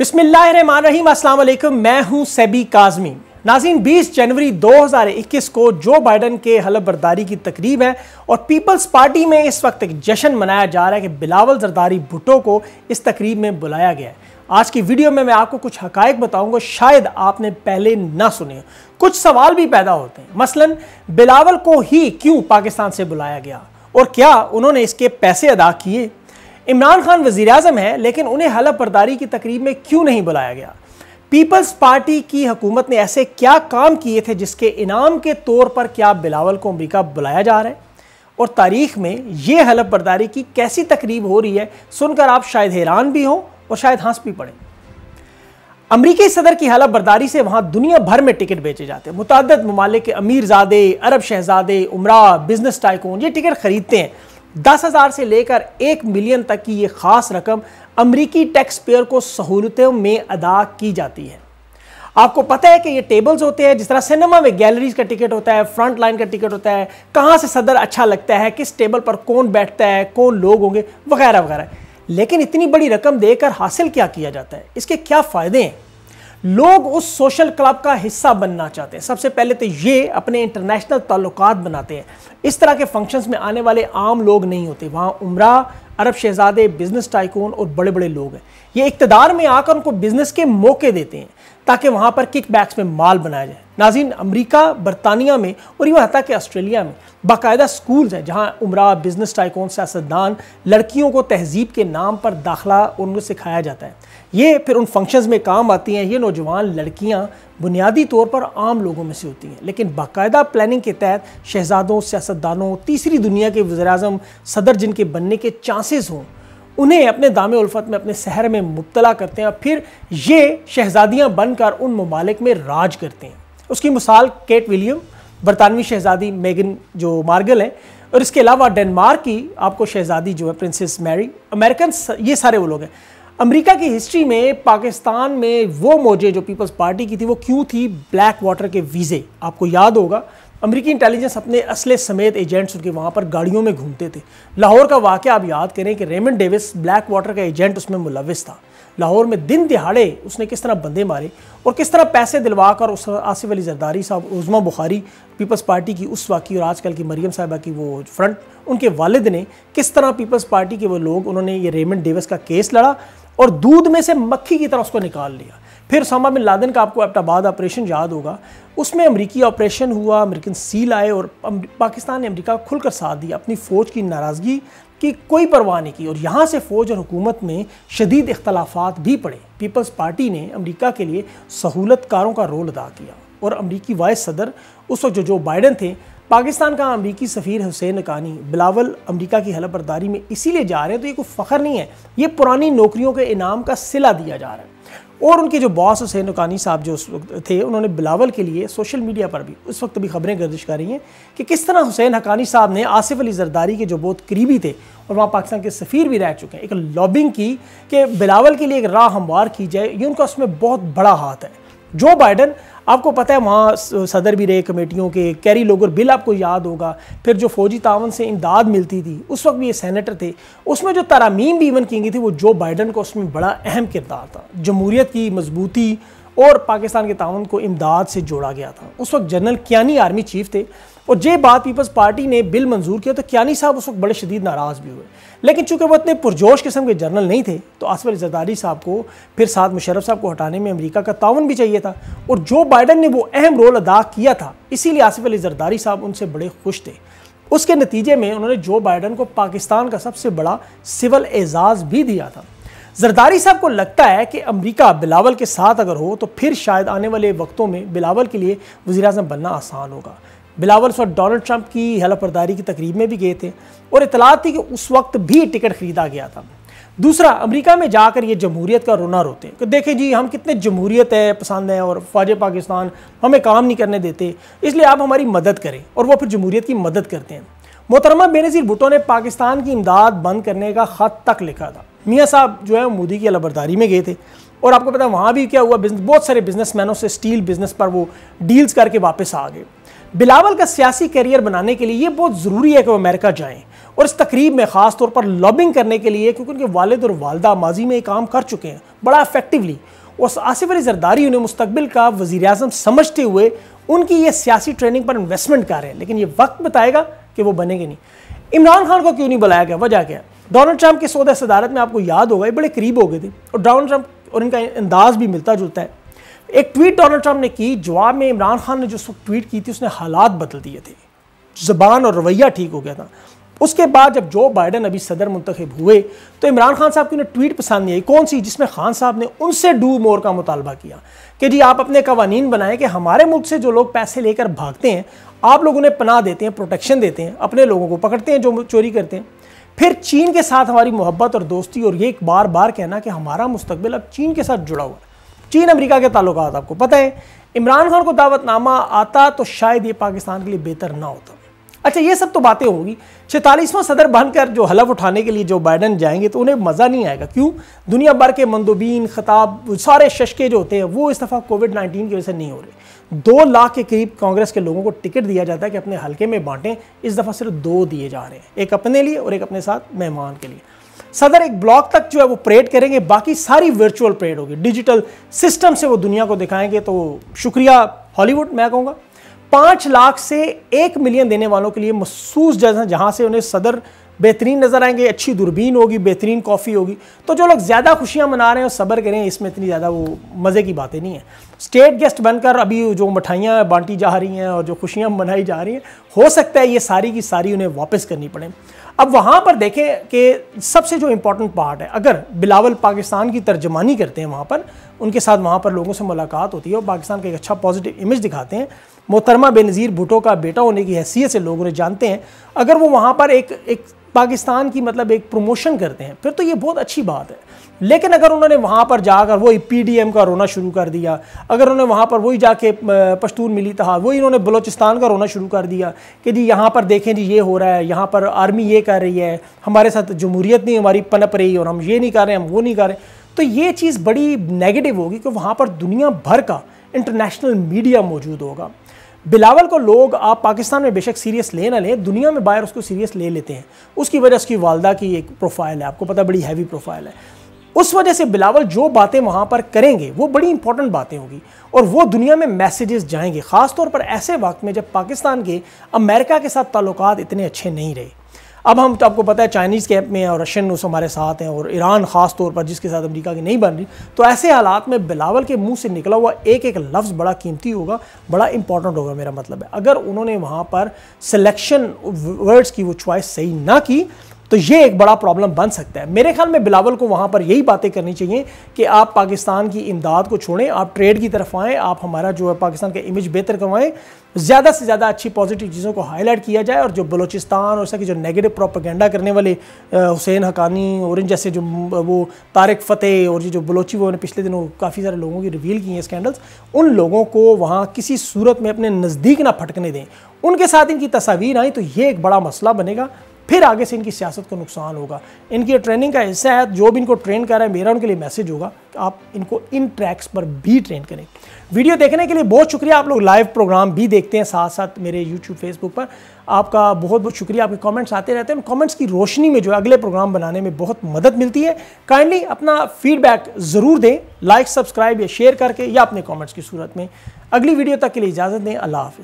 बिस्मिल्लाहिर्रहमानिर्रहीम अस्सलाम वालेकुम मैं हूं सेबी काजमी नाजीन 20 जनवरी 2021 को जो बाइडन के हलफ बर्दारी की तकरीब है और पीपल्स पार्टी में इस वक्त एक जश्न मनाया जा रहा है कि बिलावल जरदारी भुटो को इस तकरीब में बुलाया गया है आज की वीडियो में मैं आपको कुछ हकायक बताऊंगा शायद आपने पहले ना सुने कुछ सवाल भी पैदा होते हैं मसलन बिलावल को ही क्यों पाकिस्तान से बुलाया गया और क्या उन्होंने इसके पैसे अदा किए इमरान खान वजीर अजम है लेकिन उन्हें हलफ बर्दारी की तकरीब में क्यों नहीं बुलाया गया पीपल्स पार्टी की हकूमत ने ऐसे क्या काम किए थे जिसके इनाम के तौर पर क्या बिलावल को अमरीका बुलाया जा रहा है और तारीख में ये हलफ बरदारी की कैसी तकरीब हो रही है सुनकर आप शायद हैरान भी हों और शायद हंस भी पड़ें अमरीकी सदर की हलफ बरदारी से वहाँ दुनिया भर में टिकट बेचे जाते हैं मुतद ममालिक अमीरजादे अरब शहजादे उमरा बिजनेस टाइकून ये टिकट खरीदते हैं दस हज़ार से लेकर एक मिलियन तक की ये ख़ास रकम अमरीकी टैक्स पेयर को सहूलतों में अदा की जाती है आपको पता है कि ये टेबल्स होते हैं जिस तरह सिनेमा में गैलरीज का टिकट होता है फ्रंट लाइन का टिकट होता है कहाँ से सदर अच्छा लगता है किस टेबल पर कौन बैठता है कौन लोग होंगे वगैरह वगैरह लेकिन इतनी बड़ी रकम देकर हासिल क्या किया जाता है इसके क्या फ़ायदे हैं लोग उस सोशल क्लब का हिस्सा बनना चाहते हैं सबसे पहले तो ये अपने इंटरनेशनल ताल्लुक बनाते हैं इस तरह के फंक्शंस में आने वाले आम लोग नहीं होते वहाँ उम्र अरब शहजादे बिजनेस टाइकून और बड़े बड़े लोग हैं ये इकतदार में आकर उनको बिजनेस के मौके देते हैं ताकि वहाँ पर किक बैक्स में माल बनाया जाए नाज़िन अमरीका बरतानिया में और इवन आता कि ऑस्ट्रेलिया में बाकायदा स्कूल्स हैं जहाँ उम्र बिजनेस टाइकोन सियासतदान लड़कियों को तहजीब के नाम पर दाखला उनको सिखाया जाता है ये फिर उन फंक्शंस में काम आती हैं ये नौजवान लड़कियाँ बुनियादी तौर पर आम लोगों में से होती हैं लेकिन बाकायदा प्लानिंग के तहत शहजादों सियासतदानों तीसरी दुनिया के वजर अजम सदर जिनके बनने के चांसेस हों उन्हें अपने दाम उल्फत में अपने शहर में मुबतला करते हैं और फिर ये शहजादियाँ बनकर उन ममालिक में राज करते हैं उसकी मिसाल केट विलियम बरतानवी शहजादी मेगन जो मार्गल हैं और इसके अलावा डेनमार्क की आपको शहजादी जो है प्रिंसेस मैरी अमेरिकन ये सारे वो लोग हैं अमेरिका की हिस्ट्री में पाकिस्तान में वो मौजे जो पीपल्स पार्टी की थी वो क्यों थी ब्लैक वाटर के वीज़े आपको याद होगा अमेरिकी इंटेलिजेंस अपने असले समेत एजेंट्स उनके वहाँ पर गाड़ियों में घूमते थे लाहौर का वाक़ आप याद करें कि रेमन डेविस ब्लैक वाटर का एजेंट उसमें मुलविस था लाहौर में दिन दिहाड़े उसने किस तरह बंदे मारे और किस तरह पैसे दिलवा कर उस आसिफ अली जरदारी साहब उज़मा बुखारी पीपल्स पार्टी की उस वाक़ी और आजकल की मरियम साहिबा की वो फ्रंट उनके वालद ने किस तरह पीपल्स पार्टी के वो लोग उन्होंने ये रेमंड डेविस का केस लड़ा और दूध में से मक्खी की तरह उसको निकाल लिया फिर सामा बिन लादेन का आपको एबटाबाद ऑपरेशन याद होगा उसमें अमरीकी ऑपरेशन हुआ अमेरिकन सील आए और पाकिस्तान ने अमरीका खुलकर साथ दिया अपनी फ़ौज की नाराज़गी की कोई परवाह नहीं की और यहाँ से फ़ौज और हुकूमत में शदीद इख्तलाफात भी पड़े पीपल्स पार्टी ने अमरीका के लिए सहूलत कारों का रोल अदा किया और अमरीकी वाइस सदर उस वक्त जो जो बाइडन थे पाकिस्तान का अमरीकी सफ़ीर हुसैन कानी बिलावल अमरीका की हलफबरदारी में इसीलिए जा रहे हैं तो ये कोई फ़ख्र नहीं है ये पुरानी नौकरियों के इनाम का सिला दिया जा रहा है और उनके जो बॉस हुसैन कानी साहब जो उस वक्त थे उन्होंने बिलावल के लिए सोशल मीडिया पर भी उस वक्त भी खबरें गर्दिश कर रही हैं कि किस तरह हुसैन हकानी साहब ने आसिफ अली जरदारी के जो बहुत करीबी थे और वहाँ पाकिस्तान के सफ़ीर भी रह चुके हैं एक लॉबिंग की कि बिलावल के लिए एक राह हमवार की जाए ये उनका उसमें बहुत बड़ा हाथ है जो बाइडन आपको पता है वहाँ सदर भी रहे कमेटियों के कैरी लोगर बिल आपको याद होगा फिर जो फौजी तावन से इमदाद मिलती थी उस वक्त भी ये सेनेटर थे उसमें जो तरामीम भी इवन की गई थी वो जो बाइडन का उसमें बड़ा अहम किरदार था जमहूरीत की मजबूती और पाकिस्तान के ताउन को इमदाद से जोड़ा गया था उस वक्त जनरल क्यानी आर्मी चीफ थे और जे बात पीपल्स पार्टी ने बिल मंजूर किया तो क्यानी साहब उस वक्त बड़े शदीद नाराज़ भी हुए लेकिन चूंकि वो इतने पुरजोश किस्म के जनरल नहीं थे तो अली जरदारी साहब को फिर साथ मुशरफ साहब को हटाने में अमरीका का तान भी चाहिए था और जो बाइडन ने वो अहम रोल अदा किया था इसीलिए आसफ़ अली जरदारी साहब उनसे बड़े खुश थे उसके नतीजे में उन्होंने जो बाइडन को पाकिस्तान का सबसे बड़ा सिविल एजाज़ भी दिया था जरदारी साहब को लगता है कि अमरीका बिलावल के साथ अगर हो तो फिर शायद आने वाले वक्तों में बिलावल के लिए वजी अजम बनना आसान होगा बिलावल सर डोनल्ड ट्रंप की हलफबरदारी की तकरीब में भी गए थे और इतलात थी कि उस वक्त भी टिकट खरीदा गया था दूसरा अमेरिका में जाकर ये जमहूरियत का रोना रोते हैं कि देखें जी हम कितने जमहूरियत है पसंद है और फौज पाकिस्तान हमें काम नहीं करने देते इसलिए आप हमारी मदद करें और वो फिर जमहूरियत की मदद करते हैं मोहतरमा बेनज़ीर भुटो ने पाकिस्तान की इमदाद बंद करने का ख़त तक लिखा था मियाँ साहब जो है मोदी की अलबरदारी में गए थे और आपको पता है वहाँ भी क्या हुआ बिजनेस बहुत सारे बिजनेसमैनों से स्टील बिजनेस पर वो डील्स करके वापस आ गए बिलावल का सियासी करियर बनाने के लिए ये बहुत ज़रूरी है कि वो अमेरिका जाएं और इस तकरीब में ख़ास तौर पर लॉबिंग करने के लिए क्योंकि उनके वालद और वालदा माजी में ये काम कर चुके हैं बड़ा अफेक्टिवली और आसिफ अली जरदारी उन्हें मुस्तबिल का वजी समझते हुए उनकी ये सियासी ट्रेनिंग पर इन्वेस्टमेंट कर रहे हैं लेकिन ये वक्त बताएगा कि वो बनेंगे नहीं इमरान खान को क्यों नहीं बुलाया गया वजह क्या डोनाल्ड ट्रंप के सौदा सदारत में आपको याद होगा ये बड़े करीब हो गए थे और डोनाल्ड ट्रंप और इनका अंदाज भी मिलता जुलता है एक ट्वीट डोनाल्ड ट्रंप ने की जवाब में इमरान खान ने जो ट्वीट की थी उसने हालात बदल दिए थे जबान और रवैया ठीक हो गया था उसके बाद जब जो बाइडन अभी सदर मुंतखब हुए तो इमरान खान साहब की उन्हें ट्वीट पसंद नहीं आई कौन सी जिसमें खान साहब ने उनसे डू मोर का मुतालबा किया कि जी आप अपने कवानीन बनाएं कि हमारे मुल्क से जो लोग पैसे लेकर भागते हैं आप लोग उन्हें पनाह देते हैं प्रोटेक्शन देते हैं अपने लोगों को पकड़ते हैं जो चोरी करते हैं फिर चीन के साथ हमारी मोहब्बत और दोस्ती और ये एक बार बार कहना कि हमारा मुस्तबिल अब चीन के साथ जुड़ा हुआ है चीन अमरीका के ताल्लुकात आपको पता है इमरान खान को दावतनामा आता तो शायद ये पाकिस्तान के लिए बेहतर ना होता अच्छा ये सब तो बातें होगी छतालीसवां सदर बनकर जो हलफ उठाने के लिए जो बाइडन जाएंगे तो उन्हें मज़ा नहीं आएगा क्यों दुनिया भर के मंदोबीन खिताब सारे शशके जो होते हैं वो इस दफ़ा कोविड नाइन्टीन की वजह से नहीं हो रहे दो लाख के करीब कांग्रेस के लोगों को टिकट दिया जाता है कि अपने हल्के में बांटें इस दफ़ा सिर्फ दो दिए जा रहे हैं एक अपने लिए और एक अपने साथ मेहमान के लिए सदर एक ब्लॉक तक जो है वो परेड करेंगे बाकी सारी वर्चुअल परेड होगी डिजिटल सिस्टम से वो दुनिया को दिखाएंगे तो शुक्रिया हॉलीवुड मैं कहूँगा पाँच लाख से एक मिलियन देने वालों के लिए मखसूस जगह जहाँ से उन्हें सदर बेहतरीन नज़र आएंगे अच्छी दूरबीन होगी बेहतरीन कॉफ़ी होगी तो जो लोग ज़्यादा खुशियाँ मना रहे हैं और सब्र करें इसमें इतनी ज़्यादा वो मज़े की बातें नहीं है स्टेट गेस्ट बनकर अभी जो मिठाइयाँ बांटी जा रही हैं और जो खुशियाँ मनाई जा रही हैं हो सकता है ये सारी की सारी उन्हें वापस करनी पड़े अब वहाँ पर देखें कि सबसे जो इम्पोर्टेंट पार्ट है अगर बिलावल पाकिस्तान की तर्जमानी करते हैं वहाँ पर उनके साथ वहाँ पर लोगों से मुलाकात होती है और पाकिस्तान का एक अच्छा पॉजिटिव इमेज दिखाते हैं मोहतरमा बेनज़ीर भुटो का बेटा होने की हैसियत से लोग उन्हें जानते हैं अगर वो वहाँ पर एक एक पाकिस्तान की मतलब एक प्रमोशन करते हैं फिर तो ये बहुत अच्छी बात है लेकिन अगर उन्होंने वहाँ पर जाकर वही एम का रोना शुरू कर दिया अगर उन्होंने वहाँ पर वही जाके पश्तून मिली था वही इन्होंने बलोचिस्तान का रोना शुरू कर दिया कि जी यहाँ पर देखें जी ये हो रहा है यहाँ पर आर्मी ये कर रही है हमारे साथ जमहूरियत नहीं हमारी पनप रही और हम ये नहीं कर रहे हम वो नहीं कर रहे तो ये चीज़ बड़ी नेगेटिव होगी कि वहाँ पर दुनिया भर का इंटरनेशनल मीडिया मौजूद होगा बिलावल को लोग आप पाकिस्तान में बेशक सीरियस ले ना लें दुनिया में बाहर उसको सीरियस ले लेते हैं उसकी वजह उसकी वालदा की एक प्रोफाइल है आपको पता बड़ी हैवी प्रोफाइल है उस वजह से बिलावल जो बातें वहाँ पर करेंगे वो बड़ी इंपॉर्टेंट बातें होगी और वो दुनिया में मैसेजेस जाएंगे ख़ासतौर पर ऐसे वक्त में जब पाकिस्तान के अमेरिका के साथ ताल्लुक इतने अच्छे नहीं रहे अब हम तो आपको पता है चाइनीज़ कैंप में और रशियन उस हमारे साथ हैं और ईरान ख़ास तौर पर जिसके साथ अमेरिका की नहीं बन रही तो ऐसे हालात में बिलावल के मुंह से निकला हुआ एक एक लफ्ज़ बड़ा कीमती होगा बड़ा इंपॉर्टेंट होगा मेरा मतलब है अगर उन्होंने वहाँ पर सिलेक्शन वर्ड्स की वो चॉइस सही ना की तो ये एक बड़ा प्रॉब्लम बन सकता है मेरे ख्याल में बिलावल को वहाँ पर यही बातें करनी चाहिए कि आप पाकिस्तान की इमदाद को छोड़ें आप ट्रेड की तरफ आएँ आप हमारा जो है पाकिस्तान का इमेज बेहतर करवाएँ ज़्यादा से ज़्यादा अच्छी पॉजिटिव चीज़ों को हाईलाइट किया जाए और जो बलोचिस्तान और सके जो नेगेटिव प्रोपागेंडा करने वाले हुसैन हकानी और इन जैसे जो वो तारक फ़तेह और जो बलोची वो पिछले दिनों काफ़ी सारे लोगों की रिवील की हैं स्कैंडल्स उन लोगों को वहाँ किसी सूरत में अपने नज़दीक ना फटकने दें उनके साथ इनकी तस्वीर आई तो ये एक बड़ा मसला बनेगा फिर आगे से इनकी सियासत को नुकसान होगा इनकी ट्रेनिंग का हिस्सा है जो भी इनको ट्रेन कर रहा है मेरा उनके लिए मैसेज होगा कि आप इनको इन ट्रैक्स पर भी ट्रेन करें वीडियो देखने के लिए बहुत शुक्रिया आप लोग लाइव प्रोग्राम भी देखते हैं साथ साथ मेरे यूट्यूब फेसबुक पर आपका बहुत बहुत शुक्रिया आपके कमेंट्स आते रहते हैं कमेंट्स की रोशनी में जो अगले प्रोग्राम बनाने में बहुत मदद मिलती है काइंडली अपना फीडबैक ज़रूर दें लाइक सब्सक्राइब या शेयर करके या अपने कमेंट्स की सूरत में अगली वीडियो तक के लिए इजाज़त दें अल्लाह